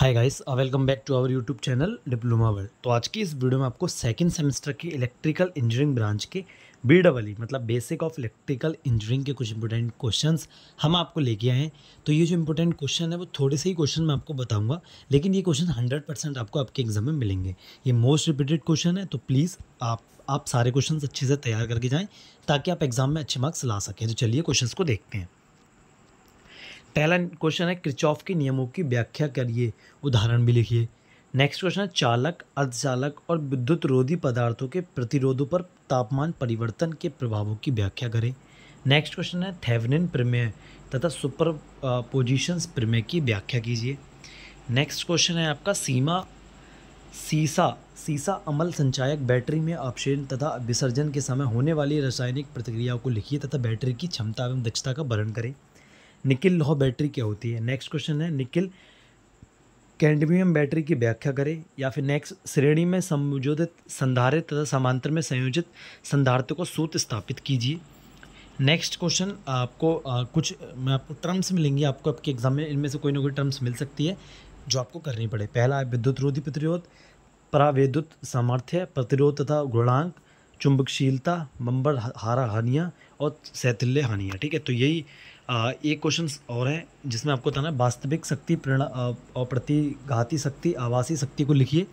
hi guys welcome back to our YouTube channel diploma world तो आज की इस वीडियो में आपको सेकंड सेमेस्टर की इलेक्ट्रिकल इंजीनियरिंग ब्रांच के बी डबल ई मतलब बेसिक ऑफ इलेक्ट्रिकल इंजीनियरिंग के कुछ इंपॉर्टेंट क्वेश्चंस हम आपको लेके आए हैं तो ये जो इंपोर्टेंट क्वेश्चन है वो थोड़े से ही क्वेश्चन मैं आपको बताऊंगा लेकिन ये क्वेश्चन हंड्रेड परसेंट आपको आपके एग्जाम में मिलेंगे ये मोस्ट रिपीटेड क्वेश्चन है तो प्लीज़ आप आप सारे क्वेश्चन अच्छे से तैयार करके जाएँ ताकि आप एग्जाम में अच्छे मार्क्स ला सकें तो चलिए क्वेश्चन को देखते हैं पहला क्वेश्चन है क्रिचॉफ के नियमों की व्याख्या करिए उदाहरण भी लिखिए नेक्स्ट क्वेश्चन है चालक अर्धचालक और विद्युत रोधी पदार्थों के प्रतिरोधों पर तापमान परिवर्तन के प्रभावों की व्याख्या करें नेक्स्ट क्वेश्चन है थेवनिन प्रमेय तथा सुपर पोजिशंस प्रमेय की व्याख्या कीजिए नेक्स्ट क्वेश्चन है आपका सीमा सीसा सीसा अमल संचायक बैटरी में ऑप्शन तथा विसर्जन के समय होने वाली रासायनिक प्रतिक्रियाओं को लिखिए तथा बैटरी की क्षमता एवं दक्षता का वर्णन करें निकिल लोह बैटरी क्या होती है नेक्स्ट क्वेश्चन है निकिल कैंडमियम बैटरी की व्याख्या करें या फिर नेक्स्ट श्रेणी में संयोजित संधारित तथा समांतर में संयोजित संधारतों को सूत्र स्थापित कीजिए नेक्स्ट क्वेश्चन आपको आ, कुछ मैं आपको टर्म्स मिलेंगी आपको आपके एग्जाम में इनमें से कोई ना कोई टर्म्स मिल सकती है जो आपको करनी पड़े पहला है विद्युत रोधी प्रतिरोध प्राविद्युत सामर्थ्य प्रतिरोध तथा गुणांक चुंबकशीलता मंबर हारा हानियाँ और सैथिल्य हानियाँ ठीक है तो यही आ, एक क्वेश्चन और हैं जिसमें आपको बताना वास्तविक शक्ति प्रेरणा और प्रतिघाती शक्ति आवासीय शक्ति को लिखिए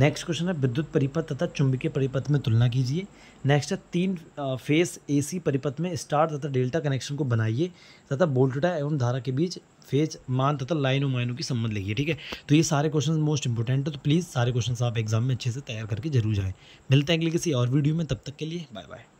नेक्स्ट क्वेश्चन है विद्युत परिपथ तथा चुंबकीय परिपथ में तुलना कीजिए नेक्स्ट है तीन फेस एसी परिपथ में स्टार तथा डेल्टा कनेक्शन को बनाइए तथा बोल्टा एवं धारा के बीच फेज मान तथा लाइन और माइनों की संबंध लिखिए ठीक है तो ये सारे क्वेश्चन मोस्ट इंपॉर्टेंट है तो प्लीज़ सारे क्वेश्चन आप एग्जाम में अच्छे से तैयार करके जरूर जाएँ मिलते हैं अगले किसी और वीडियो में तब तक के लिए बाय बाय